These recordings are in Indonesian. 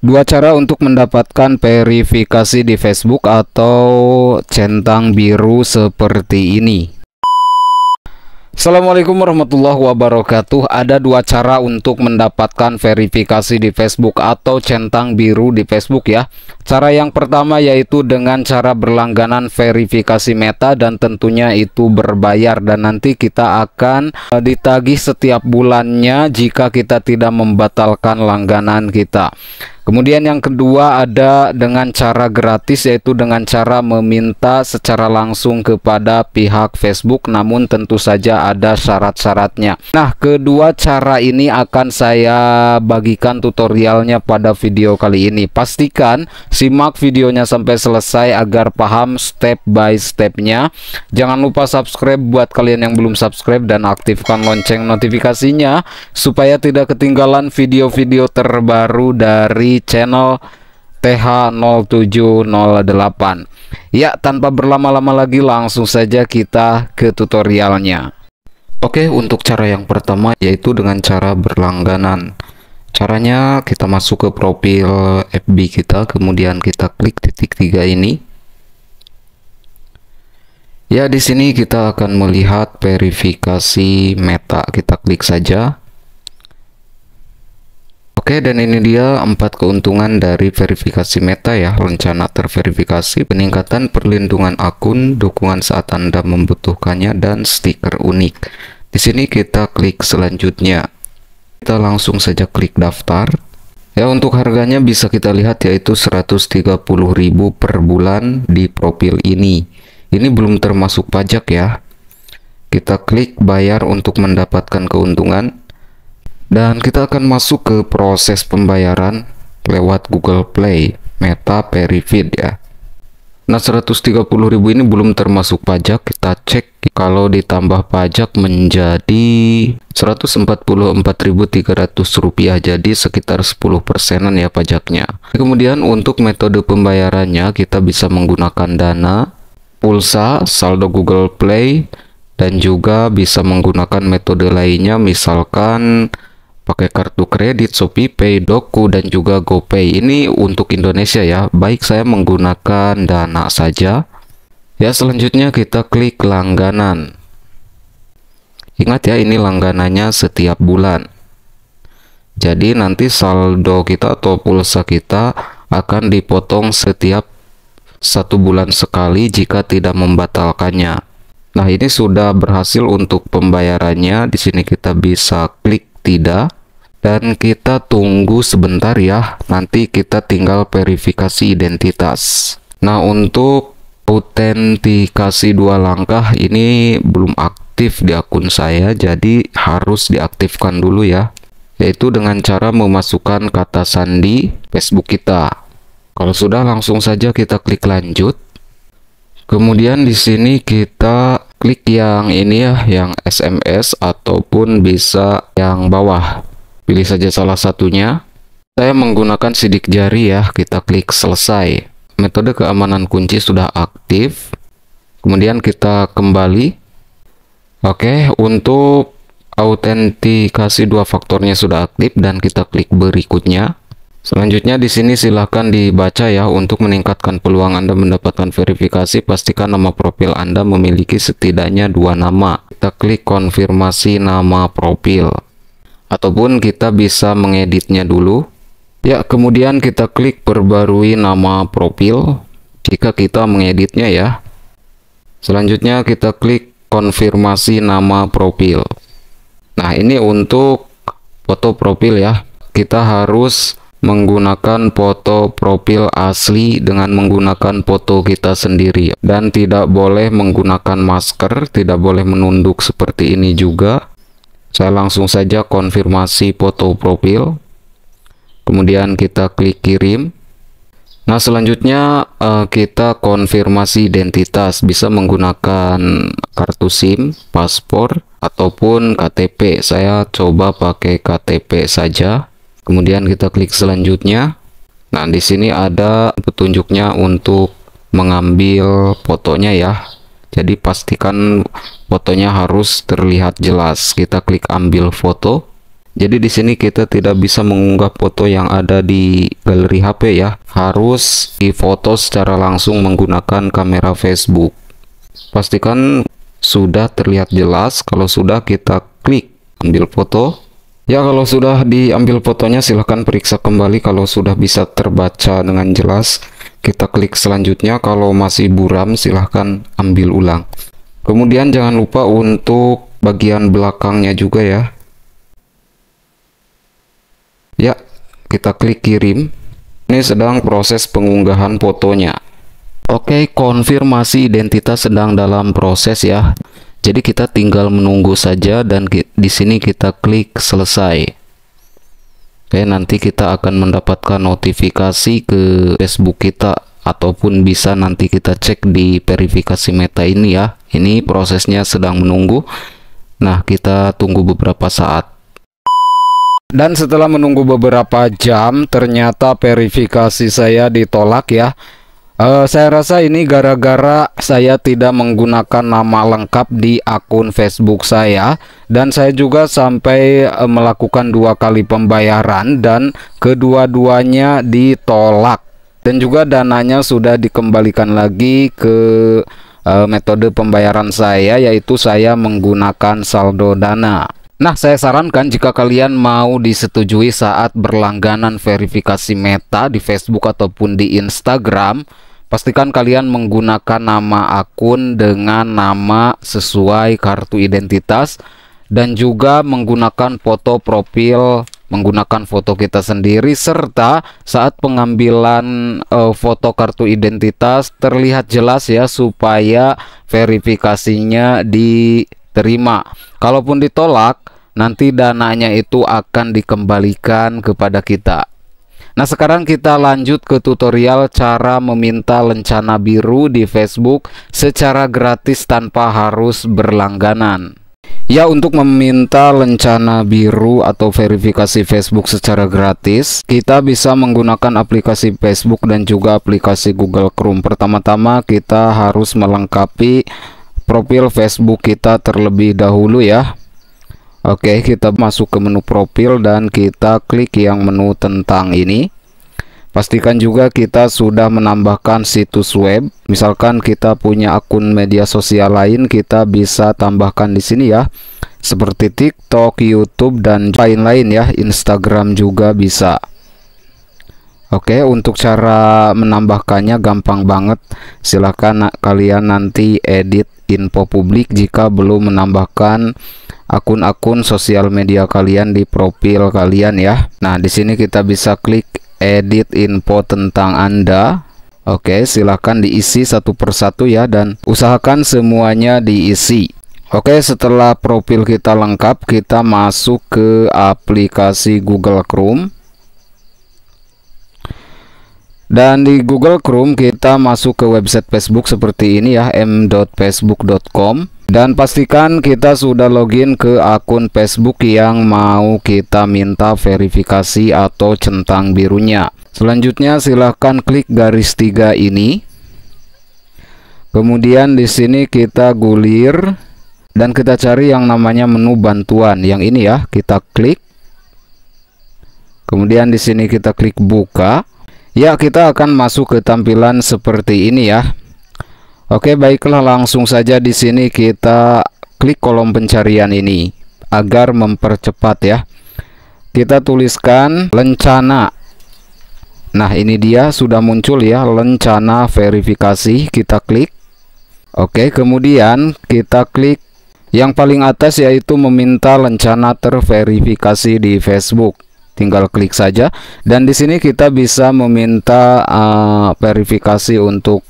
Dua cara untuk mendapatkan verifikasi di Facebook atau centang biru seperti ini. Assalamualaikum warahmatullahi wabarakatuh. Ada dua cara untuk mendapatkan verifikasi di Facebook atau centang biru di Facebook ya. Cara yang pertama yaitu dengan cara berlangganan verifikasi Meta dan tentunya itu berbayar dan nanti kita akan eh, ditagih setiap bulannya jika kita tidak membatalkan langganan kita. Kemudian yang kedua ada dengan cara gratis yaitu dengan cara meminta secara langsung kepada pihak Facebook namun tentu saja ada syarat-syaratnya. Nah, kedua cara ini akan saya bagikan tutorialnya pada video kali ini. Pastikan simak videonya sampai selesai agar paham step by stepnya. Jangan lupa subscribe buat kalian yang belum subscribe dan aktifkan lonceng notifikasinya supaya tidak ketinggalan video-video terbaru dari channel TH0708 Ya tanpa berlama-lama lagi langsung saja kita ke tutorialnya Oke untuk cara yang pertama yaitu dengan cara berlangganan Caranya kita masuk ke profil FB kita kemudian kita klik titik tiga ini Ya di sini kita akan melihat verifikasi meta kita klik saja Oke dan ini dia empat keuntungan dari verifikasi meta ya rencana terverifikasi peningkatan perlindungan akun dukungan saat Anda membutuhkannya dan stiker unik di sini kita klik selanjutnya kita langsung saja klik daftar ya untuk harganya bisa kita lihat yaitu 130.000 per bulan di profil ini ini belum termasuk pajak ya kita klik bayar untuk mendapatkan keuntungan dan kita akan masuk ke proses pembayaran lewat Google Play, Meta Perifit ya. Nah, ribu ini belum termasuk pajak. Kita cek kalau ditambah pajak menjadi 144.300 rupiah. Jadi sekitar 10 persenan ya pajaknya. Kemudian untuk metode pembayarannya kita bisa menggunakan dana, pulsa, saldo Google Play, dan juga bisa menggunakan metode lainnya misalkan pakai kartu kredit, Shopee Pay, Doku dan juga GoPay. Ini untuk Indonesia ya. Baik saya menggunakan Dana saja. Ya, selanjutnya kita klik langganan. Ingat ya, ini langganannya setiap bulan. Jadi nanti saldo kita atau pulsa kita akan dipotong setiap satu bulan sekali jika tidak membatalkannya. Nah, ini sudah berhasil untuk pembayarannya. Di sini kita bisa klik tidak dan hmm. kita tunggu sebentar ya nanti kita tinggal verifikasi identitas nah untuk autentikasi dua langkah ini belum aktif di akun saya jadi harus diaktifkan dulu ya yaitu dengan cara memasukkan kata sandi Facebook kita kalau sudah langsung saja kita klik lanjut kemudian di sini kita klik yang ini ya yang SMS ataupun bisa yang bawah pilih saja salah satunya saya menggunakan sidik jari ya kita klik selesai metode keamanan kunci sudah aktif kemudian kita kembali oke untuk autentikasi dua faktornya sudah aktif dan kita klik berikutnya Selanjutnya di sini silahkan dibaca ya untuk meningkatkan peluang Anda mendapatkan verifikasi pastikan nama profil Anda memiliki setidaknya dua nama kita klik konfirmasi nama profil ataupun kita bisa mengeditnya dulu ya kemudian kita klik perbarui nama profil jika kita mengeditnya ya selanjutnya kita klik konfirmasi nama profil nah ini untuk foto profil ya kita harus menggunakan foto profil asli dengan menggunakan foto kita sendiri dan tidak boleh menggunakan masker tidak boleh menunduk seperti ini juga saya langsung saja konfirmasi foto profil kemudian kita klik kirim nah selanjutnya eh, kita konfirmasi identitas bisa menggunakan kartu SIM paspor ataupun KTP saya coba pakai KTP saja kemudian kita klik selanjutnya nah di sini ada petunjuknya untuk mengambil fotonya ya jadi pastikan fotonya harus terlihat jelas kita klik ambil foto jadi di sini kita tidak bisa mengunggah foto yang ada di galeri HP ya harus difoto secara langsung menggunakan kamera Facebook pastikan sudah terlihat jelas kalau sudah kita klik ambil foto Ya kalau sudah diambil fotonya silahkan periksa kembali kalau sudah bisa terbaca dengan jelas kita klik selanjutnya kalau masih buram silahkan ambil ulang kemudian jangan lupa untuk bagian belakangnya juga ya ya kita klik kirim ini sedang proses pengunggahan fotonya oke konfirmasi identitas sedang dalam proses ya jadi kita tinggal menunggu saja dan di sini kita klik selesai. Oke, nanti kita akan mendapatkan notifikasi ke Facebook kita ataupun bisa nanti kita cek di verifikasi meta ini ya. Ini prosesnya sedang menunggu. Nah, kita tunggu beberapa saat. Dan setelah menunggu beberapa jam, ternyata verifikasi saya ditolak ya. Uh, saya rasa ini gara-gara saya tidak menggunakan nama lengkap di akun Facebook saya dan saya juga sampai uh, melakukan dua kali pembayaran dan kedua-duanya ditolak dan juga dananya sudah dikembalikan lagi ke uh, metode pembayaran saya yaitu saya menggunakan saldo dana. Nah, saya sarankan jika kalian mau disetujui saat berlangganan verifikasi meta di Facebook ataupun di Instagram, Pastikan kalian menggunakan nama akun dengan nama sesuai kartu identitas dan juga menggunakan foto profil menggunakan foto kita sendiri serta saat pengambilan e, foto kartu identitas terlihat jelas ya supaya verifikasinya diterima. Kalaupun ditolak nanti dananya itu akan dikembalikan kepada kita. Nah sekarang kita lanjut ke tutorial cara meminta lencana biru di Facebook secara gratis tanpa harus berlangganan Ya untuk meminta lencana biru atau verifikasi Facebook secara gratis Kita bisa menggunakan aplikasi Facebook dan juga aplikasi Google Chrome Pertama-tama kita harus melengkapi profil Facebook kita terlebih dahulu ya Oke kita masuk ke menu profil dan kita klik yang menu tentang ini Pastikan juga kita sudah menambahkan situs web. Misalkan kita punya akun media sosial lain, kita bisa tambahkan di sini ya. Seperti TikTok, YouTube, dan lain-lain ya. Instagram juga bisa. Oke, untuk cara menambahkannya gampang banget. Silahkan kalian nanti edit info publik jika belum menambahkan akun-akun sosial media kalian di profil kalian ya nah di sini kita bisa klik edit info tentang anda Oke silahkan diisi satu persatu ya dan usahakan semuanya diisi Oke, setelah profil kita lengkap, kita masuk ke aplikasi Google Chrome. Dan di Google Chrome kita masuk ke website Facebook seperti ini ya m.facebook.com dan pastikan kita sudah login ke akun Facebook yang mau kita minta verifikasi atau centang birunya. Selanjutnya silahkan klik garis tiga ini. Kemudian di sini kita gulir dan kita cari yang namanya menu bantuan yang ini ya, kita klik. Kemudian di sini kita klik buka. Ya kita akan masuk ke tampilan seperti ini ya Oke baiklah langsung saja di sini kita klik kolom pencarian ini agar mempercepat ya kita tuliskan lencana nah ini dia sudah muncul ya lencana verifikasi kita klik Oke kemudian kita klik yang paling atas yaitu meminta lencana terverifikasi di Facebook tinggal klik saja dan di sini kita bisa meminta uh, verifikasi untuk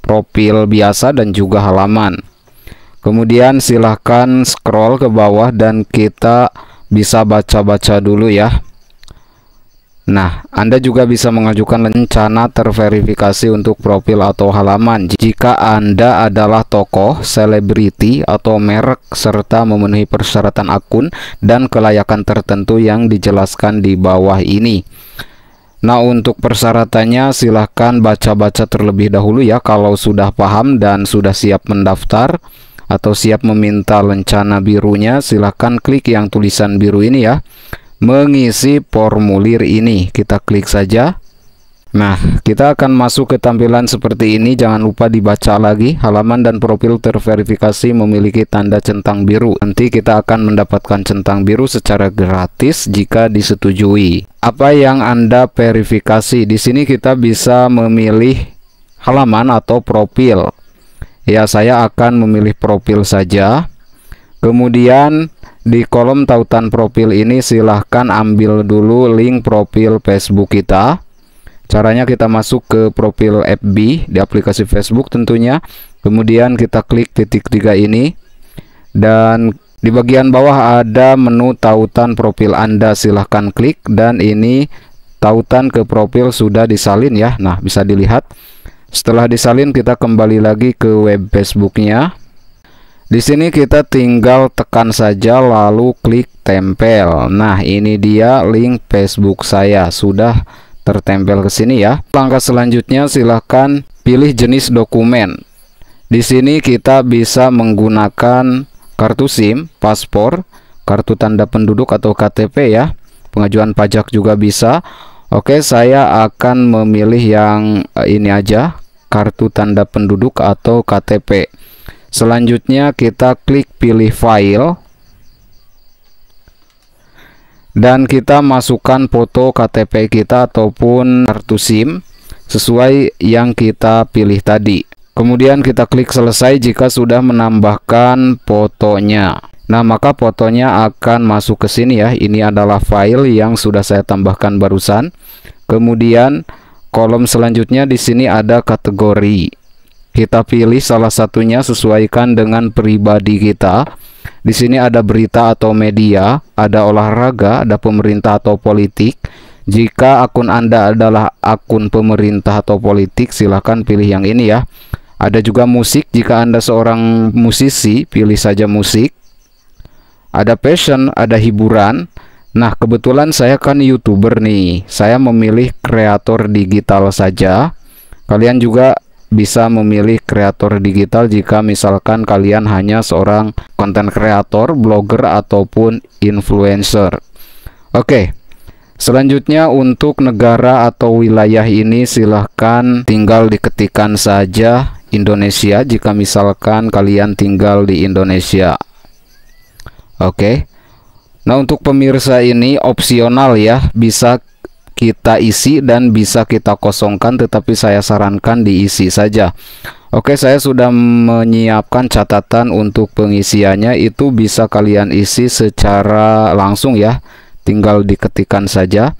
profil biasa dan juga halaman kemudian silahkan scroll ke bawah dan kita bisa baca-baca dulu ya Nah, Anda juga bisa mengajukan rencana terverifikasi untuk profil atau halaman jika Anda adalah tokoh, selebriti, atau merek serta memenuhi persyaratan akun dan kelayakan tertentu yang dijelaskan di bawah ini. Nah, untuk persyaratannya silahkan baca-baca terlebih dahulu ya kalau sudah paham dan sudah siap mendaftar atau siap meminta rencana birunya silahkan klik yang tulisan biru ini ya mengisi formulir ini. Kita klik saja. Nah, kita akan masuk ke tampilan seperti ini. Jangan lupa dibaca lagi. Halaman dan profil terverifikasi memiliki tanda centang biru. Nanti kita akan mendapatkan centang biru secara gratis jika disetujui. Apa yang Anda verifikasi? Di sini kita bisa memilih halaman atau profil. Ya, saya akan memilih profil saja. Kemudian di kolom tautan profil ini silahkan ambil dulu link profil Facebook kita caranya kita masuk ke profil FB di aplikasi Facebook tentunya kemudian kita klik titik tiga ini dan di bagian bawah ada menu tautan profil Anda silahkan klik dan ini tautan ke profil sudah disalin ya Nah bisa dilihat setelah disalin kita kembali lagi ke web Facebooknya di sini kita tinggal tekan saja lalu klik tempel. Nah, ini dia link Facebook saya sudah tertempel ke sini ya. Langkah selanjutnya silahkan pilih jenis dokumen. Di sini kita bisa menggunakan kartu SIM, paspor, kartu tanda penduduk atau KTP ya. Pengajuan pajak juga bisa. Oke, saya akan memilih yang eh, ini aja, kartu tanda penduduk atau KTP. Selanjutnya kita klik pilih file dan kita masukkan foto KTP kita ataupun kartu SIM sesuai yang kita pilih tadi. Kemudian kita klik selesai jika sudah menambahkan fotonya. Nah, maka fotonya akan masuk ke sini ya. Ini adalah file yang sudah saya tambahkan barusan. Kemudian kolom selanjutnya di sini ada kategori. Kita pilih salah satunya sesuaikan dengan pribadi kita. Di sini ada berita atau media, ada olahraga, ada pemerintah atau politik. Jika akun Anda adalah akun pemerintah atau politik, silahkan pilih yang ini ya. Ada juga musik, jika Anda seorang musisi, pilih saja musik. Ada passion, ada hiburan. Nah, kebetulan saya kan YouTuber nih. Saya memilih kreator digital saja. Kalian juga bisa memilih kreator digital jika misalkan kalian hanya seorang konten kreator, blogger ataupun influencer. Oke. Selanjutnya untuk negara atau wilayah ini silahkan tinggal diketikan saja Indonesia jika misalkan kalian tinggal di Indonesia. Oke. Nah, untuk pemirsa ini opsional ya, bisa kita isi dan bisa kita kosongkan tetapi saya sarankan diisi saja Oke saya sudah menyiapkan catatan untuk pengisiannya itu bisa kalian isi secara langsung ya tinggal diketikkan saja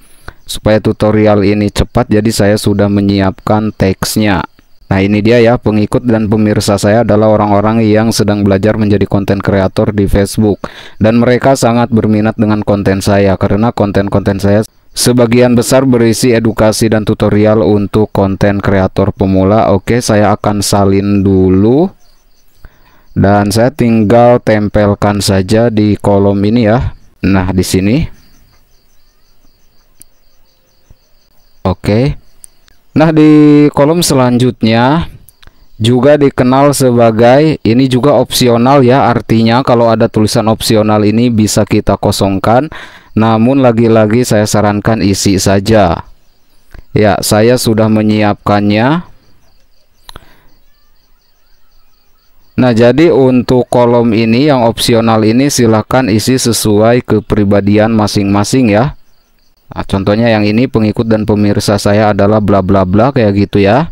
supaya tutorial ini cepat jadi saya sudah menyiapkan teksnya Nah ini dia ya pengikut dan pemirsa saya adalah orang-orang yang sedang belajar menjadi konten kreator di Facebook dan mereka sangat berminat dengan konten saya karena konten-konten saya Sebagian besar berisi edukasi dan tutorial untuk konten kreator pemula. Oke, saya akan salin dulu. Dan saya tinggal tempelkan saja di kolom ini ya. Nah, di sini. Oke. Nah, di kolom selanjutnya juga dikenal sebagai ini juga opsional ya. Artinya kalau ada tulisan opsional ini bisa kita kosongkan namun lagi-lagi saya sarankan isi saja. Ya, saya sudah menyiapkannya. Nah, jadi untuk kolom ini yang opsional ini silahkan isi sesuai kepribadian masing-masing ya. Nah, contohnya yang ini pengikut dan pemirsa saya adalah bla bla bla kayak gitu ya.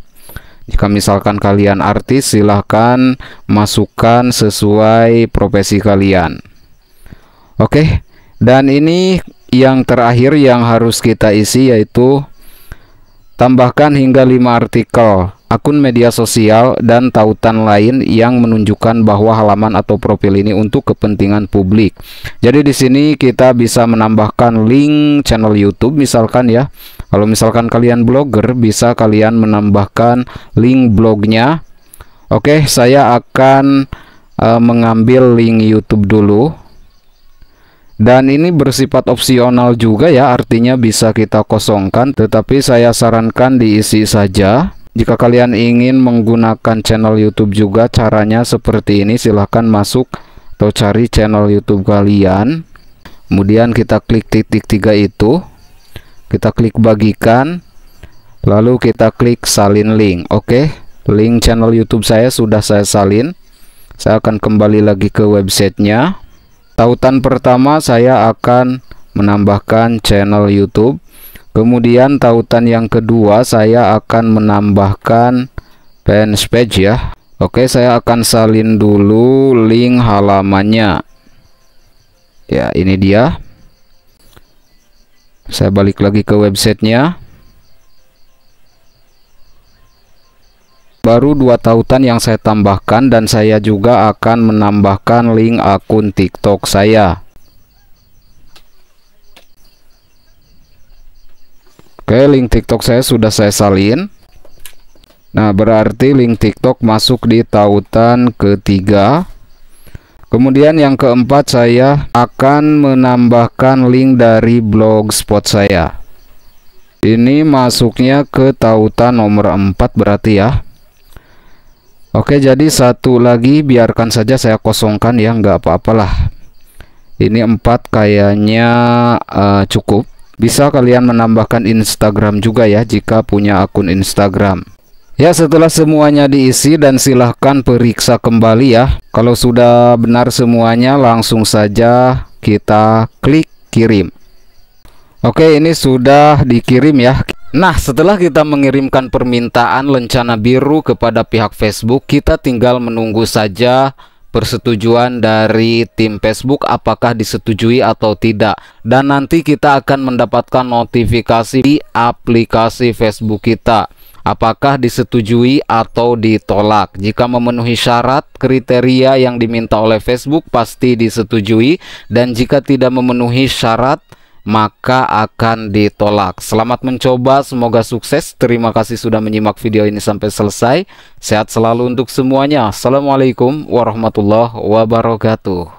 Jika misalkan kalian artis silahkan masukkan sesuai profesi kalian. Oke, dan ini yang terakhir yang harus kita isi yaitu tambahkan hingga 5 artikel akun media sosial dan tautan lain yang menunjukkan bahwa halaman atau profil ini untuk kepentingan publik. Jadi di sini kita bisa menambahkan link channel YouTube misalkan ya. Kalau misalkan kalian blogger bisa kalian menambahkan link blognya. Oke, saya akan uh, mengambil link YouTube dulu dan ini bersifat opsional juga ya artinya bisa kita kosongkan tetapi saya sarankan diisi saja jika kalian ingin menggunakan channel YouTube juga caranya seperti ini silahkan masuk atau cari channel YouTube kalian kemudian kita klik titik tiga itu kita klik bagikan lalu kita klik salin link oke link channel YouTube saya sudah saya salin saya akan kembali lagi ke websitenya Tautan pertama saya akan menambahkan channel YouTube. Kemudian tautan yang kedua saya akan menambahkan fans page ya. Oke, saya akan salin dulu link halamannya. Ya, ini dia. Saya balik lagi ke websitenya. baru dua tautan yang saya tambahkan dan saya juga akan menambahkan link akun tiktok saya Oke, link TikTok saya sudah saya salin. Nah, berarti link TikTok masuk di tautan ketiga. Kemudian yang keempat saya akan menambahkan link dari blogspot saya. Ini masuknya ke tautan nomor 4 berarti ya. Oke jadi satu lagi biarkan saja saya kosongkan ya nggak apa-apalah ini empat kayaknya uh, cukup bisa kalian menambahkan Instagram juga ya jika punya akun Instagram ya setelah semuanya diisi dan silahkan periksa kembali ya kalau sudah benar semuanya langsung saja kita klik kirim Oke ini sudah dikirim ya Nah setelah kita mengirimkan permintaan lencana biru kepada pihak Facebook kita tinggal menunggu saja persetujuan dari tim Facebook apakah disetujui atau tidak dan nanti kita akan mendapatkan notifikasi di aplikasi Facebook kita apakah disetujui atau ditolak jika memenuhi syarat kriteria yang diminta oleh Facebook pasti disetujui dan jika tidak memenuhi syarat maka akan ditolak. Selamat mencoba, semoga sukses. Terima kasih sudah menyimak video ini sampai selesai. Sehat selalu untuk semuanya. Assalamualaikum warahmatullahi wabarakatuh.